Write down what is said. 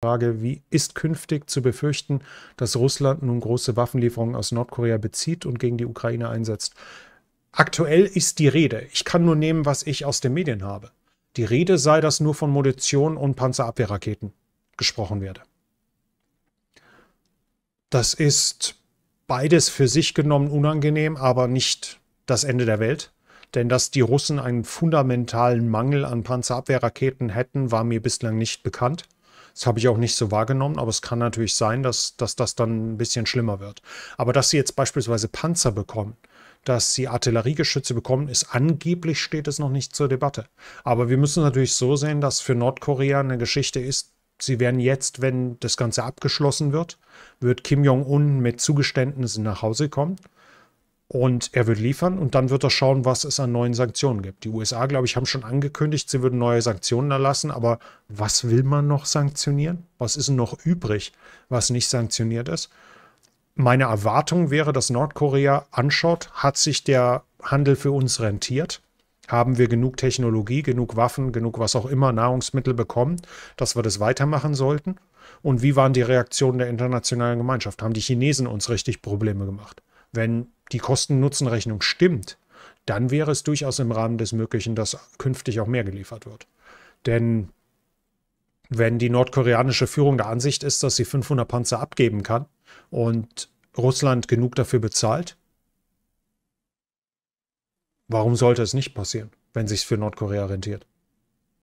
Frage, wie ist künftig zu befürchten, dass Russland nun große Waffenlieferungen aus Nordkorea bezieht und gegen die Ukraine einsetzt? Aktuell ist die Rede. Ich kann nur nehmen, was ich aus den Medien habe. Die Rede sei, dass nur von Munition und Panzerabwehrraketen gesprochen werde. Das ist beides für sich genommen unangenehm, aber nicht das Ende der Welt. Denn dass die Russen einen fundamentalen Mangel an Panzerabwehrraketen hätten, war mir bislang nicht bekannt. Das habe ich auch nicht so wahrgenommen, aber es kann natürlich sein, dass, dass das dann ein bisschen schlimmer wird. Aber dass sie jetzt beispielsweise Panzer bekommen, dass sie Artilleriegeschütze bekommen, ist angeblich steht es noch nicht zur Debatte. Aber wir müssen natürlich so sehen, dass für Nordkorea eine Geschichte ist, sie werden jetzt, wenn das Ganze abgeschlossen wird, wird Kim Jong-un mit Zugeständnissen nach Hause kommen und er wird liefern und dann wird er schauen, was es an neuen Sanktionen gibt. Die USA, glaube ich, haben schon angekündigt, sie würden neue Sanktionen erlassen, aber was will man noch sanktionieren? Was ist noch übrig, was nicht sanktioniert ist? Meine Erwartung wäre, dass Nordkorea anschaut, hat sich der Handel für uns rentiert? Haben wir genug Technologie, genug Waffen, genug was auch immer, Nahrungsmittel bekommen, dass wir das weitermachen sollten? Und wie waren die Reaktionen der internationalen Gemeinschaft? Haben die Chinesen uns richtig Probleme gemacht? Wenn die Kosten-Nutzen-Rechnung stimmt, dann wäre es durchaus im Rahmen des Möglichen, dass künftig auch mehr geliefert wird. Denn wenn die nordkoreanische Führung der Ansicht ist, dass sie 500 Panzer abgeben kann und Russland genug dafür bezahlt, warum sollte es nicht passieren, wenn sich es für Nordkorea rentiert?